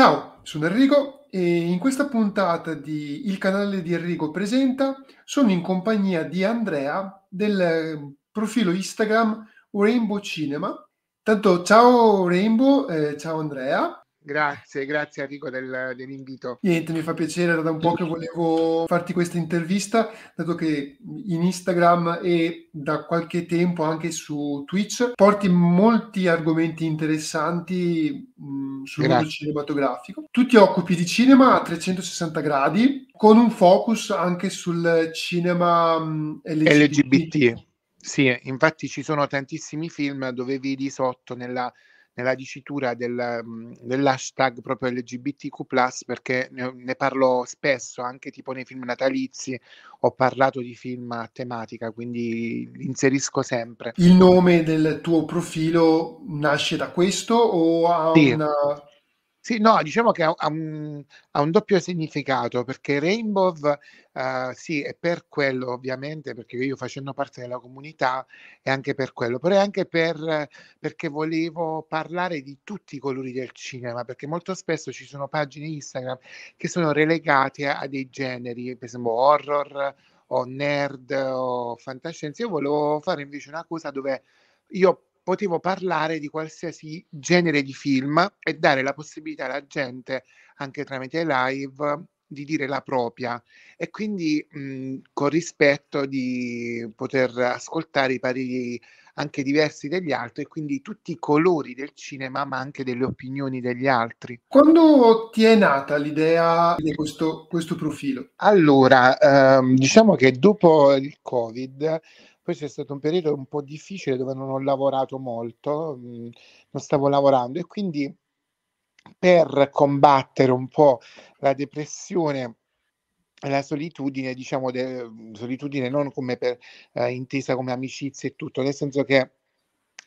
Ciao, sono Enrico e in questa puntata di Il canale di Enrico presenta sono in compagnia di Andrea del ehm, profilo Instagram Rainbow Cinema. Tanto ciao Rainbow, eh, ciao Andrea. Grazie, grazie Enrico del, dell'invito. Niente, mi fa piacere, era da un po' che volevo farti questa intervista, dato che in Instagram e da qualche tempo anche su Twitch porti molti argomenti interessanti mh, sul grazie. mondo cinematografico. Tu ti occupi di cinema a 360 gradi, con un focus anche sul cinema mh, LGBT. LGBT. Sì, infatti ci sono tantissimi film dove vedi sotto nella nella dicitura del, mm, dell'hashtag proprio LGBTQ, perché ne, ne, parlo spesso, anche tipo nei film natalizi ho parlato di film a tematica, quindi inserisco sempre. Il nome del tuo profilo nasce da questo o ha sì. una... Sì, no, diciamo che ha, un, ha un, doppio significato perché Rainbow, uh, sì, è per quello ovviamente, perché io facendo parte della comunità è anche per quello, però è anche per, perché volevo parlare di tutti i colori del cinema, perché molto spesso ci sono pagine Instagram che sono relegate a, a dei generi, per esempio horror o nerd o fantascienza. Io volevo fare invece una cosa dove io potevo parlare di qualsiasi genere di film e dare la possibilità alla gente, anche tramite live, di dire la propria e quindi mh, mhmm, con rispetto di poter ascoltare i pareri anche diversi degli altri e quindi tutti i colori del cinema ma anche delle opinioni degli altri. Quando ti è nata l'idea di questo, questo profilo? Allora, ehm, diciamo che dopo il Covid questo è stato un periodo un po' difficile dove non ho lavorato molto, mh, mm, non stavo lavorando e quindi per combattere un po' la depressione la solitudine, diciamo, de, mm, solitudine non come per, eh, intesa come amicizia e tutto, nel senso che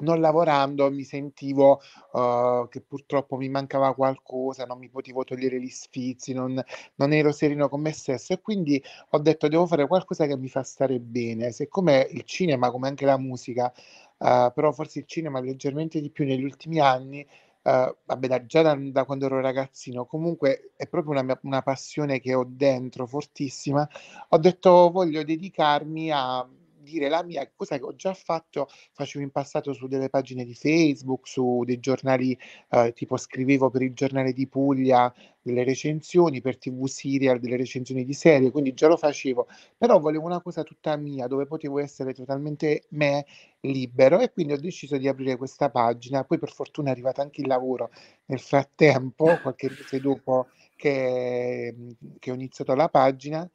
non lavorando mi sentivo uh, che purtroppo mi mancava qualcosa, non mi potevo togliere gli sfizi, non, non, ero sereno con me stesso e quindi ho detto devo fare qualcosa che mi fa stare bene. Siccome il cinema, come anche la musica, uh, però forse il cinema leggermente di più negli ultimi anni, Uh, vabbè, da, già da, da, quando ero ragazzino, comunque è proprio una, una passione che ho dentro fortissima. Ho detto voglio dedicarmi a dire la mia, cosa che ho già fatto, facevo in passato su delle pagine di Facebook, su dei giornali, eh, tipo scrivevo per il giornale di Puglia delle recensioni, per TV serial delle recensioni di serie, quindi già lo facevo, però volevo una cosa tutta mia, dove potevo essere totalmente me libero e quindi ho deciso di aprire questa pagina, poi per fortuna è arrivato anche il lavoro nel frattempo, qualche mese dopo che, che ho iniziato la pagina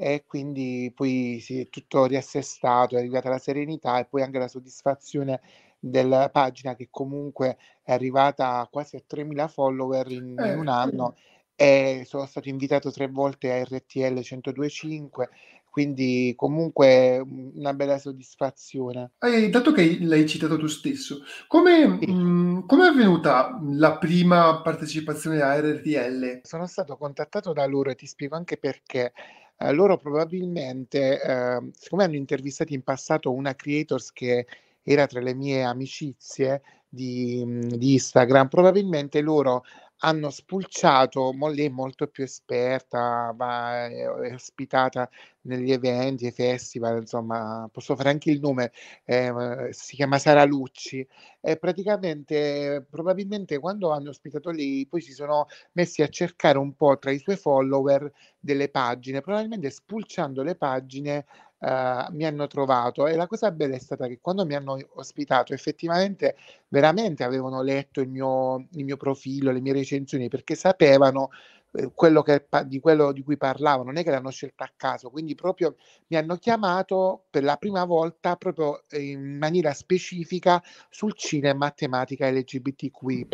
e quindi poi si è tutto riassestato, è arrivata la serenità e poi anche la soddisfazione della pagina che comunque è arrivata quasi a 3.000 follower in, eh, un anno e sono stato invitato tre volte a RTL 1025 quindi comunque mhmm, una bella soddisfazione. Eh, dato che l'hai citato tu stesso, come, sì. mh, mhmm, come è avvenuta la prima partecipazione a RTL? Sono stato contattato da loro e ti spiego anche perché. Eh, loro probabilmente, eh, siccome hanno intervistato in passato una creators che era tra le mie amicizie di, mhmm, di Instagram, probabilmente loro hanno spulciato, lei è molto più esperta, va, è, ospitata negli eventi, ai festival, insomma, posso fare anche il nome, eh, si chiama Sara Lucci, e praticamente, probabilmente quando hanno ospitato lei, poi si sono messi a cercare un po' tra i suoi follower delle pagine, probabilmente spulciando le pagine uh, mi hanno trovato e la cosa bella è stata che quando mi hanno ospitato effettivamente veramente avevano letto il mio, il mio profilo, le mie recensioni perché sapevano eh, quello che, di quello di cui parlavo, non è che l'hanno scelta a caso, quindi proprio mi hanno chiamato per la prima volta proprio eh, in maniera specifica sul cinema a tematica LGBTQI.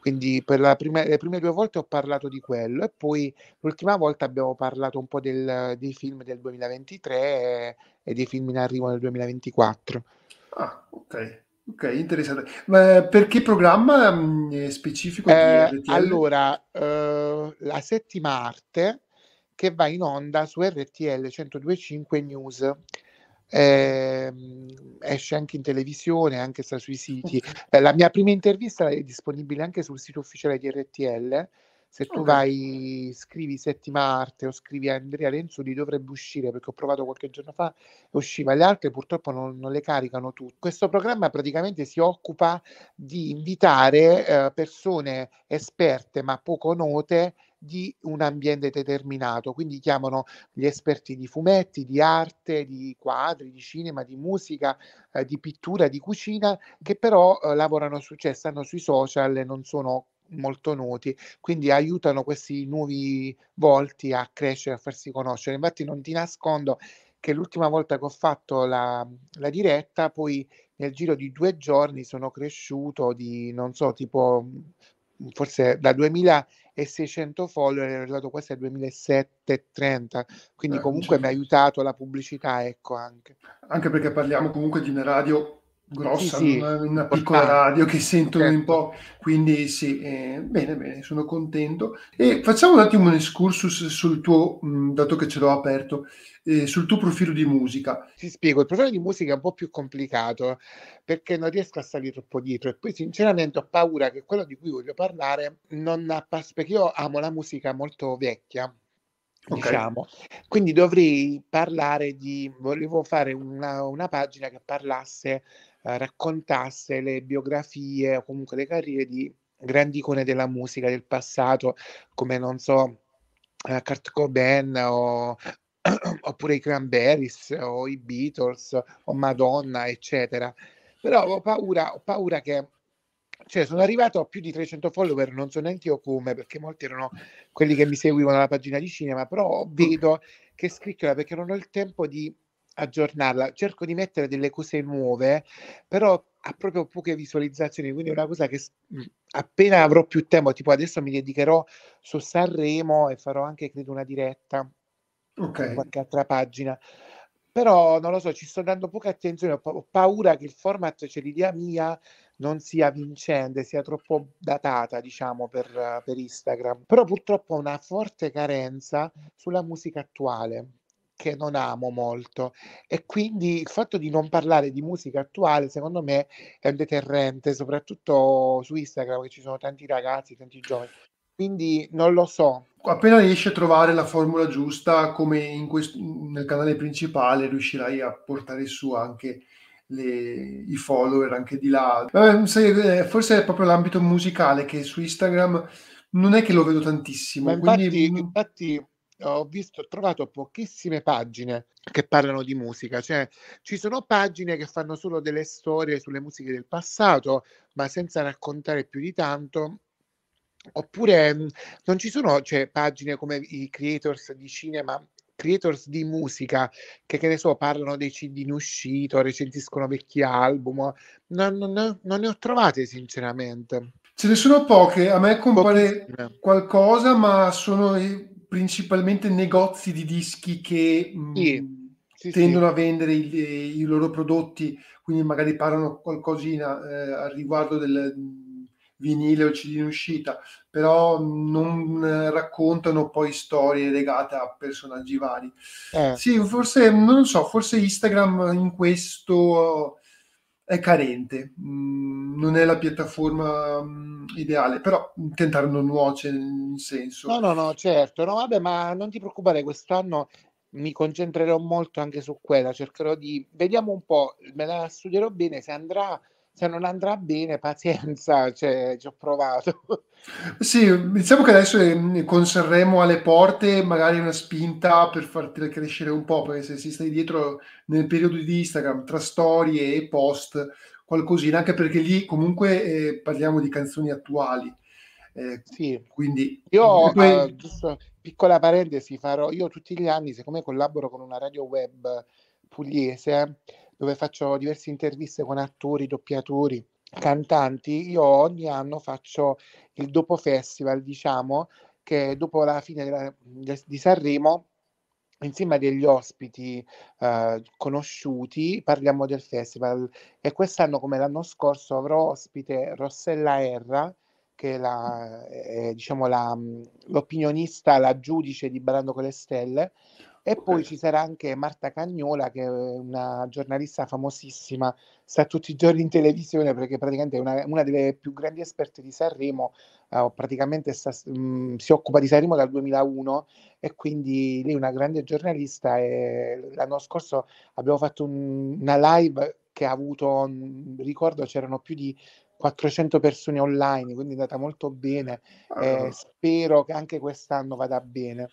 Quindi per prima, le prime due volte ho parlato di quello e poi l'ultima volta abbiamo parlato un po' del, dei film del 2023 e, e, dei film in arrivo nel 2024. Ah, ok. Ok, interessante. Ma per che programma mh, mm, specifico? Eh, allora, eh, la settima arte che va in onda su RTL 102.5 News eh, esce anche in televisione, anche sta sui siti. Eh, la mia prima intervista è disponibile anche sul sito ufficiale di RTL. Se tu ah. vai, scrivi Settima Arte o scrivi Andrea Renzoli, dovrebbe uscire perché ho provato qualche giorno fa e usciva. Le altre purtroppo non, non, le caricano tutte. Questo programma praticamente si occupa di invitare eh, persone esperte ma poco note di un ambiente determinato, quindi chiamano gli esperti di fumetti, di arte, di quadri, di cinema, di musica, eh, di pittura, di cucina, che però eh, lavorano su, cioè stanno sui social e non sono molto noti, quindi aiutano questi nuovi volti a crescere, a farsi conoscere. Infatti non ti nascondo che l'ultima volta che ho fatto la, la diretta, poi nel giro di due giorni sono cresciuto di, non so, tipo forse da 2600 follower ero arrivato quasi a 2730 quindi eh, comunque certo. mi ha diciamo. aiutato la pubblicità ecco anche anche perché parliamo comunque di una radio grossa, sì, sì. Una, una, piccola radio che sentono certo. un po'. Quindi sì, eh, bene, bene, sono contento. E facciamo un attimo un excursus sul tuo, mh, mm, dato che ce l'ho aperto, eh, sul tuo profilo di musica. Ti spiego, il profilo di musica è un po' più complicato perché non riesco a salire troppo dietro e poi sinceramente ho paura che quello di cui voglio parlare non appassi, perché io amo la musica molto vecchia. Okay. Diciamo. Quindi dovrei parlare di, volevo fare una, una pagina che parlasse eh, raccontasse le biografie o comunque le carriere di grandi icone della musica del passato, come non so, eh, Kurt Cobain o, oppure i Cranberries o i Beatles o Madonna, eccetera. Però ho paura, ho paura che cioè sono arrivato a più di 300 follower, non so neanche io come, perché molti erano quelli che mi seguivano alla pagina di cinema, però vedo che scricchiola perché non ho il tempo di aggiornarla, cerco di mettere delle cose nuove, però ha proprio poche visualizzazioni, quindi è una cosa che mhmm, appena avrò più tempo, tipo adesso mi dedicherò su Sanremo e farò anche, credo, una diretta okay. qualche altra pagina. Però non lo so, ci sto dando poca attenzione, ho, pa- ho paura che il format, cioè l'idea mia, non sia vincente, sia troppo datata, diciamo, per, per Instagram. Però purtroppo ho una forte carenza sulla musica attuale che non amo molto e quindi il fatto di non parlare di musica attuale secondo me è un deterrente, soprattutto su Instagram che ci sono tanti ragazzi, tanti giovani. Quindi non lo so. Ecco, appena riesci a trovare la formula giusta, come quest- nel canale principale, riuscirai a portare su anche le, i follower anche di là. Vabbè, eh, forse è proprio l'ambito musicale che su Instagram non è che lo vedo tantissimo. Infatti, quindi... infatti, ho visto, ho trovato pochissime pagine che parlano di musica, cioè ci sono pagine che fanno solo delle storie sulle musiche del passato, ma senza raccontare più di tanto. Oppure mm, non ci sono cioè, pagine come i creators di cinema creators di musica che, che ne so, parlano dei CD in uscito, recensiscono vecchi album. Non, non, non, ne ho trovate, sinceramente. Ce ne sono poche. A me compare Pochissime. qualcosa, ma sono principalmente negozi di dischi che mh, mm, sì, tendono sì. a vendere i, i, loro prodotti, quindi magari parlano qualcosina eh, al riguardo del mm, vinile o CD in uscita, però mm, non eh, raccontano poi storie legate a personaggi vari. Eh. Sì, forse, non so, forse Instagram in questo è carente, mm, non è la piattaforma mm, ideale, però tentare non nuoce in senso. No, no, no, certo, no, vabbè, ma non ti preoccupare, quest'anno mi concentrerò molto anche su quella, cercherò di... Vediamo un po', me la studierò bene, se andrà se non andrà bene, pazienza, cioè, ci ho provato. Sì, diciamo che adesso eh, con Sanremo alle porte magari una spinta per farti crescere un po', perché se si stai dietro nel periodo di Instagram tra storie e post, qualcosina, anche perché lì comunque eh, parliamo di canzoni attuali. Eh, sì. Quindi io, poi... uh, eh, giusto, piccola parentesi, farò io tutti gli anni, siccome collaboro con una radio web pugliese, dove faccio diverse interviste con attori, doppiatori, cantanti, io ogni anno faccio il dopo festival, diciamo, che dopo la fine della, di Sanremo insieme a degli ospiti eh, conosciuti parliamo del festival e quest'anno come l'anno scorso avrò ospite Rossella Erra che è, la, è diciamo la, l'opinionista, la giudice di Ballando con le Stelle e poi ci sarà anche Marta Cagnola, che è una giornalista famosissima, sta tutti i giorni in televisione perché praticamente è una, una delle più grandi esperte di Sanremo, uh, praticamente sta, mh, mm, si occupa di Sanremo dal 2001 e quindi lei è una grande giornalista e l'anno scorso abbiamo fatto un, una live che ha avuto, mh, mm, ricordo c'erano più di 400 persone online, quindi è andata molto bene. Eh, spero che anche quest'anno vada bene.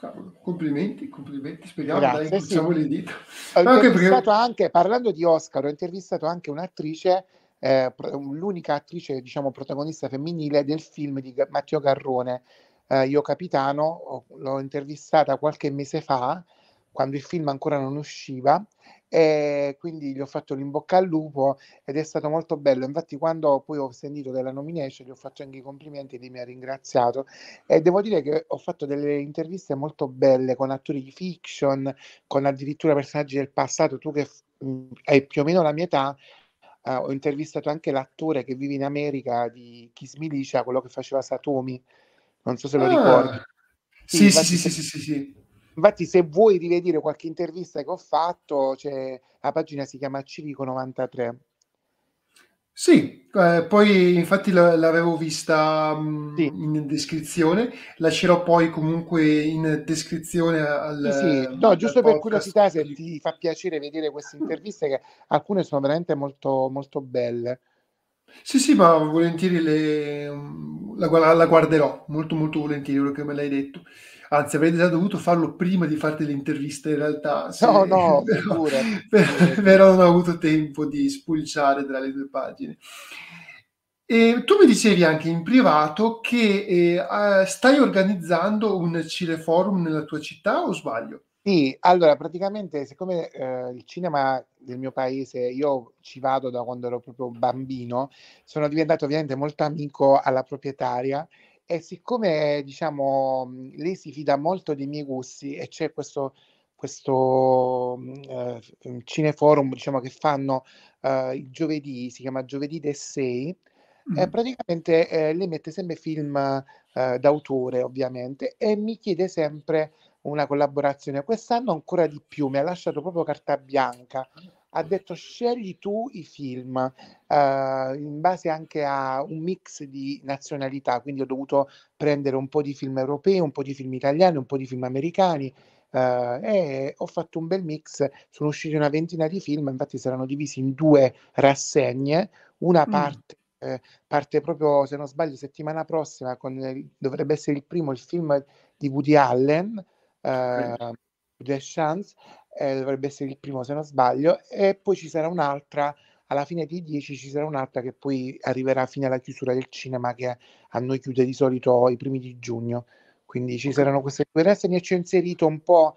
Cavolo, complimenti, complimenti, speriamo, Grazie, dai, sì. le dita. Ho Ma intervistato perché... anche, parlando di Oscar, ho intervistato anche un'attrice, eh, l'unica attrice, diciamo, protagonista femminile del film di Matteo Garrone, eh, Io Capitano, l'ho intervistata qualche mese fa, quando il film ancora non usciva, e quindi gli ho fatto l'imbocca al lupo ed è stato molto bello. Infatti, quando poi ho sentito della nomination, gli ho fatto anche i complimenti e lui mi ha ringraziato. E devo dire che ho fatto delle interviste molto belle con attori di fiction, con addirittura personaggi del passato. Tu che mm, hai più o meno la mia età, Uh, ho intervistato anche l'attore che vive in America di Kiss Milicia, quello che faceva Satomi. Non so se lo ah, ricordi. Sì, sì, sì, sì, sì, sì, sì, Infatti, se vuoi rivedere qualche intervista che ho fatto, cioè, la pagina si chiama Civico 93. Sì, eh, poi infatti l'avevo vista mh, mm, sì. in descrizione, lascerò poi comunque in descrizione al... Sì, sì. No, giusto per curiosità, se ti fa piacere vedere queste interviste, che alcune sono veramente molto, molto belle. Sì, sì, ma volentieri le, mm, la, la guarderò, molto molto volentieri, quello che me l'hai detto anzi avrei già dovuto farlo prima di farti l'intervista in realtà. Sì, no, no, però, pure, pure. però non ho avuto tempo di spulciare tra le due pagine. E tu mi dicevi anche in privato che eh, stai organizzando un Cineforum nella tua città o sbaglio? Sì, allora praticamente siccome eh, il cinema del mio paese, io ci vado da quando ero proprio bambino, sono diventato ovviamente molto amico alla proprietaria e siccome, diciamo, mhmm, lei si fida molto dei miei gusti e c'è questo, questo mhmm, eh, cineforum, diciamo, che fanno eh, il giovedì, si chiama Giovedì del 6, mm. eh, praticamente lei mette sempre film eh, d'autore, ovviamente, e mi chiede sempre una collaborazione. Quest'anno ancora di più, mi ha lasciato proprio carta bianca ha detto scegli tu i film eh, in base anche a un mix di nazionalità, quindi ho dovuto prendere un po' di film europei, un po' di film italiani, un po' di film americani. Eh, e ho fatto un bel mix, sono usciti una ventina di film, infatti saranno divisi in due rassegne, una mm. parte mm. Eh, parte proprio, se non sbaglio, settimana prossima, con, eh, dovrebbe essere il primo, il film di Woody Allen, eh, okay. The Chance, eh, dovrebbe essere il primo se non sbaglio, e poi ci sarà un'altra, alla fine dei 10 ci sarà un'altra che poi arriverà fino alla chiusura del cinema che a noi chiude di solito i primi di giugno, quindi ci saranno queste due rassegne ci ho inserito un po'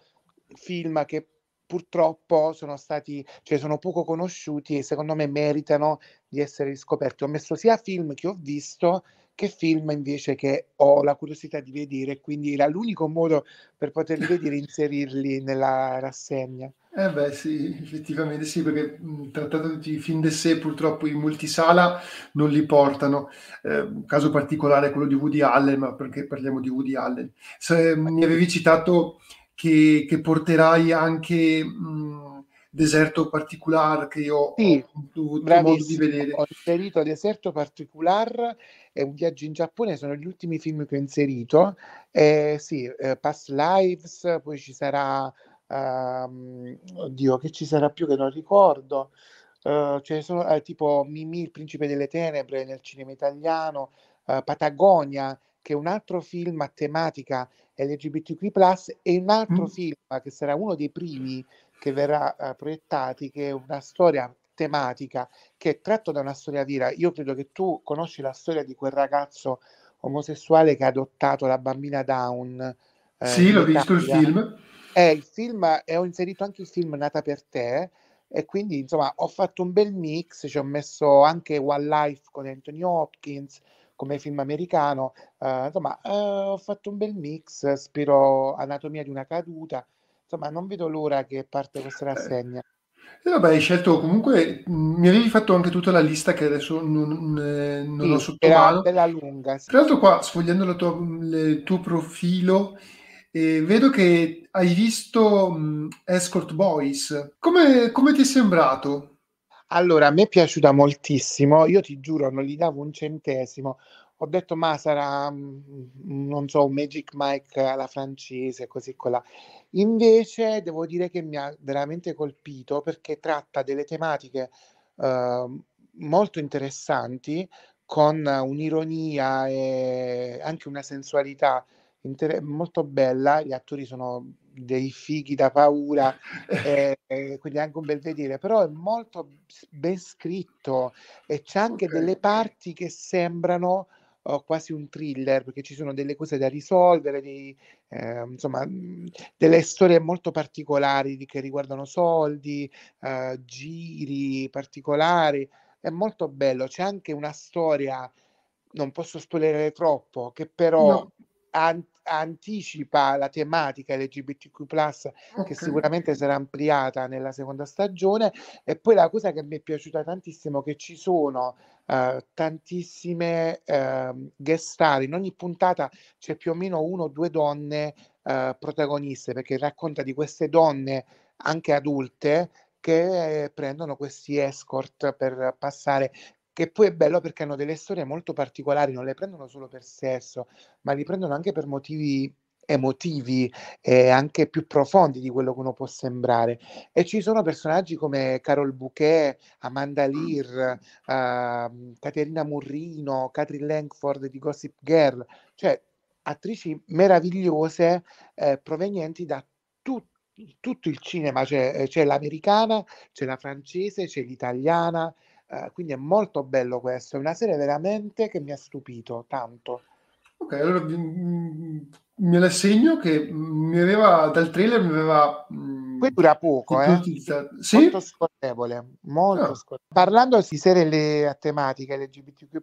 film che purtroppo sono stati, cioè sono poco conosciuti e secondo me meritano di essere riscoperti. Ho messo sia film che ho visto, che film invece che ho la curiosità di vedere, quindi era l'unico modo per poterli vedere inserirli nella rassegna. Eh beh sì, effettivamente sì, perché trattando di film de sé purtroppo in multisala non li portano, eh, un caso particolare è quello di Woody Allen, ma perché parliamo di Woody Allen? Se, mi avevi citato che, che porterai anche... Mh, Deserto particolare che io sì, ho avuto modo di vedere. Ho inserito Deserto Particular, è un viaggio in Giappone, sono gli ultimi film che ho inserito. Eh, sì, eh, Past Lives, poi ci sarà... Ehm, oddio, che ci sarà più che non ricordo. Uh, cioè sono uh, tipo Mimì, il principe delle tenebre nel cinema italiano, uh, Patagonia, che è un altro film a tematica LGBTQ, e un altro mm. film che sarà uno dei primi che verrà eh, proiettati, che è una storia tematica che è tratto da una storia vera. Io credo che tu conosci la storia di quel ragazzo omosessuale che ha adottato la bambina Down. Eh, sì, l'ho Italia. visto eh, il film. È il film, e ho inserito anche il film Nata per te, e quindi insomma ho fatto un bel mix, ci ho messo anche One Life con Anthony Hopkins come film americano, eh, insomma eh, ho fatto un bel mix, spero Anatomia di una caduta, insomma, non vedo l'ora che parte questa eh. rassegna. E eh, vabbè, hai scelto comunque, mm, mi avevi fatto anche tutta la lista che adesso non, eh, non sì, ho sotto mano. Bella lunga. Sì. Tra l'altro qua, sfogliando tua, mm, il tuo profilo, eh, vedo che hai visto mh, mm, Escort Boys. Come, come ti è sembrato? Allora, a me è piaciuta moltissimo, io ti giuro, non gli davo un centesimo, ho detto ma sarà, mm, non so, un Magic Mike alla francese, così colà. Invece devo dire che mi ha veramente colpito perché tratta delle tematiche eh, molto interessanti con un'ironia e anche una sensualità inter- molto bella. Gli attori sono dei fighi da paura, eh, quindi anche un bel vedere, però è molto ben scritto e c'è anche okay. delle parti che sembrano oh, quasi un thriller, perché ci sono delle cose da risolvere, dei, eh, insomma, mhmm, delle storie molto particolari che riguardano soldi, eh, giri particolari. È molto bello. C'è anche una storia, non posso spoilerare troppo, che però no. ha anticipa la tematica LGBTQ+, okay. che sicuramente sarà ampliata nella seconda stagione. E poi la cosa che mi è piaciuta tantissimo è che ci sono Uh, tantissime uh, guest star. In ogni puntata c'è più o meno uno o due donne uh, protagoniste, perché racconta di queste donne anche adulte che eh, prendono questi escort per passare che poi è bello perché hanno delle storie molto particolari, non le prendono solo per sesso, ma li prendono anche per motivi emotivi e eh, anche più profondi di quello che uno può sembrare. E ci sono personaggi come Carol Bouquet, Amanda Lear, eh, Caterina Murrino, Catherine Langford di Gossip Girl, cioè attrici meravigliose eh, provenienti da tut- tutto il cinema, c'è, cioè, eh, c'è l'americana, c'è la francese, c'è l'italiana, eh, quindi è molto bello questo, è una serie veramente che mi ha stupito tanto. Ok, allora mm, me la segno che mi aveva dal trailer mi aveva poi mm, dura poco, eh? sì? molto scorrevole, molto ah. scorrevole. Parlando di serie a tematica LGBTQ+,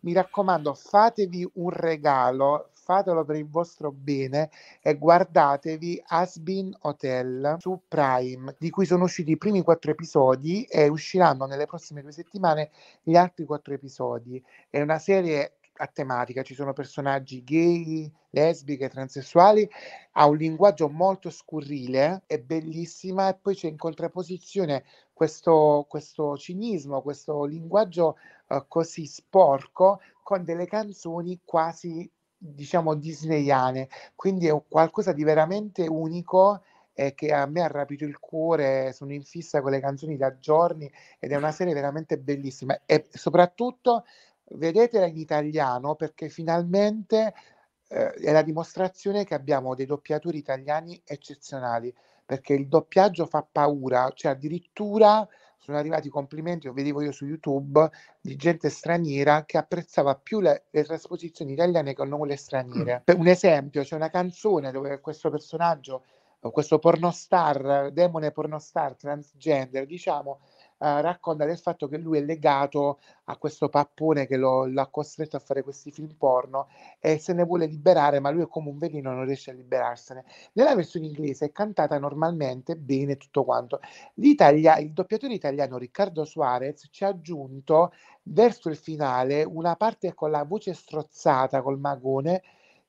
mi raccomando, fatevi un regalo, fatelo per il vostro bene e guardatevi Asbin Hotel su Prime, di cui sono usciti i primi quattro episodi e usciranno nelle prossime due settimane gli altri quattro episodi. È una serie a tematica, ci sono personaggi gay, lesbiche, transessuali, ha un linguaggio molto scurrile, è bellissima e poi c'è in contraposizione questo, questo cinismo, questo linguaggio eh, così sporco con delle canzoni quasi diciamo disneyane, quindi è qualcosa di veramente unico e eh, che a me ha rapito il cuore, sono in fissa con le canzoni da giorni ed è una serie veramente bellissima e soprattutto vedetela in italiano perché finalmente eh, è la dimostrazione che abbiamo dei doppiatori italiani eccezionali perché il doppiaggio fa paura, cioè addirittura sono arrivati complimenti, lo vedevo io su YouTube, di gente straniera che apprezzava più le, le trasposizioni italiane che non quelle straniere. Mm. Per un esempio, c'è una canzone dove questo personaggio, questo pornostar, demone pornostar transgender, diciamo, eh, racconta del fatto che lui è legato a questo pappone che lo, l'ha costretto a fare questi film porno e se ne vuole liberare, ma lui è come un veleno, non riesce a liberarsene. Nella versione inglese è cantata normalmente bene tutto quanto. L'Italia, il doppiatore italiano Riccardo Suarez ci ha aggiunto verso il finale una parte con la voce strozzata col magone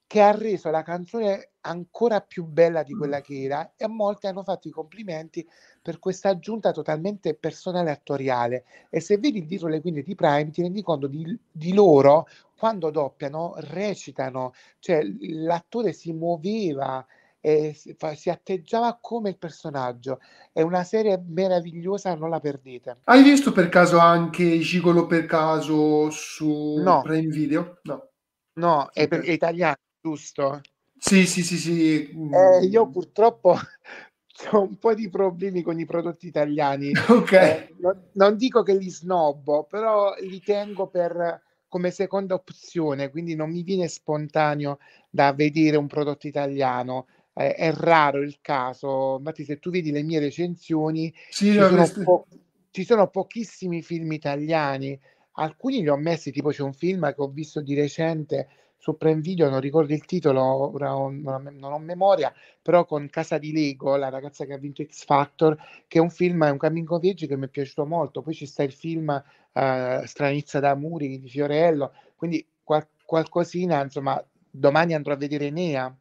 che ha reso la canzone ancora più bella di quella mm. che era e a molti hanno fatto i complimenti per questa aggiunta totalmente personale e attoriale e se vedi il titolo quindi di Prime ti rendi conto di, di loro quando doppiano recitano cioè l'attore si muoveva si, si atteggiava come il personaggio. È una serie meravigliosa, non la perdete. Hai visto per caso anche Gigolo per caso su no. Prime Video? No. No, è, per, è italiano, giusto? Sì, sì, sì, sì. Eh, io purtroppo ho un po' di problemi con i prodotti italiani. Okay. Eh, non, non, dico che li snobbo, però li tengo per, come seconda opzione, quindi non mi viene spontaneo da vedere un prodotto italiano. Eh, è raro il caso, infatti se tu vedi le mie recensioni, sì, ci, sono po- ci sono pochissimi film italiani, alcuni li ho messi, tipo c'è un film che ho visto di recente su Prime Video, non ricordo il titolo, non ho memoria, però con Casa di Lego, la ragazza che ha vinto X Factor, che è un film, è un cammino viaggio che mi è piaciuto molto. Poi ci sta il film eh, Stranizza da Muri di Fiorello, quindi qual- qualcosina, insomma, domani andrò a vedere Nea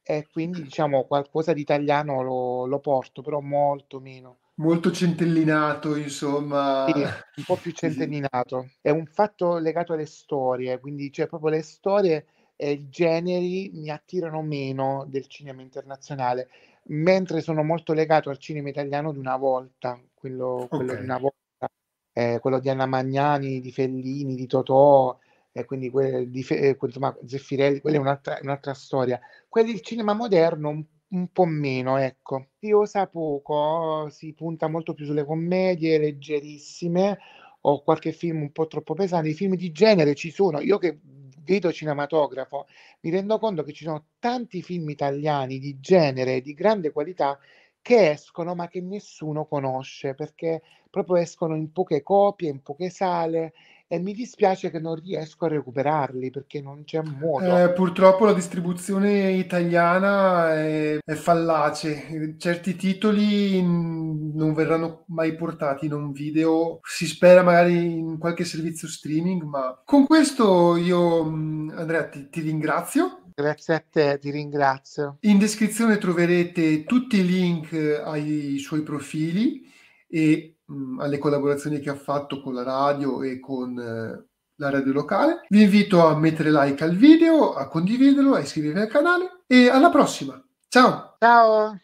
e quindi diciamo qualcosa di italiano lo, lo porto, però molto meno. Molto centellinato, insomma. Sì, un po' più centellinato. È un fatto legato alle storie, quindi cioè proprio le storie e i generi mi attirano meno del cinema internazionale, mentre sono molto legato al cinema italiano di una volta, quello, quello di una volta, eh, quello di Anna Magnani, di Fellini, di Totò, eh, quindi que- di Fe- eh, Zeffirelli, quella è un'altra, un'altra storia. Quello del cinema moderno un un po' meno, ecco. Io sa poco, si punta molto più sulle commedie leggerissime o qualche film un po' troppo pesante. I film di genere ci sono. Io che vedo cinematografo mi rendo conto che ci sono tanti film italiani di genere, di grande qualità, che escono ma che nessuno conosce perché proprio escono in poche copie, in poche sale e mi dispiace che non riesco a recuperarli perché non c'è modo. Eh, purtroppo la distribuzione italiana è, è, fallace, certi titoli non verranno mai portati in un video, si spera magari in qualche servizio streaming, ma con questo io mm, Andrea ti, ti ringrazio. Grazie a te, ti ringrazio. In descrizione troverete tutti i link eh, ai suoi profili e mh, mm, alle collaborazioni che ha fatto con la radio e con eh, la radio locale. Vi invito a mettere like al video, a condividerlo, a iscrivervi al canale e alla prossima. Ciao! Ciao!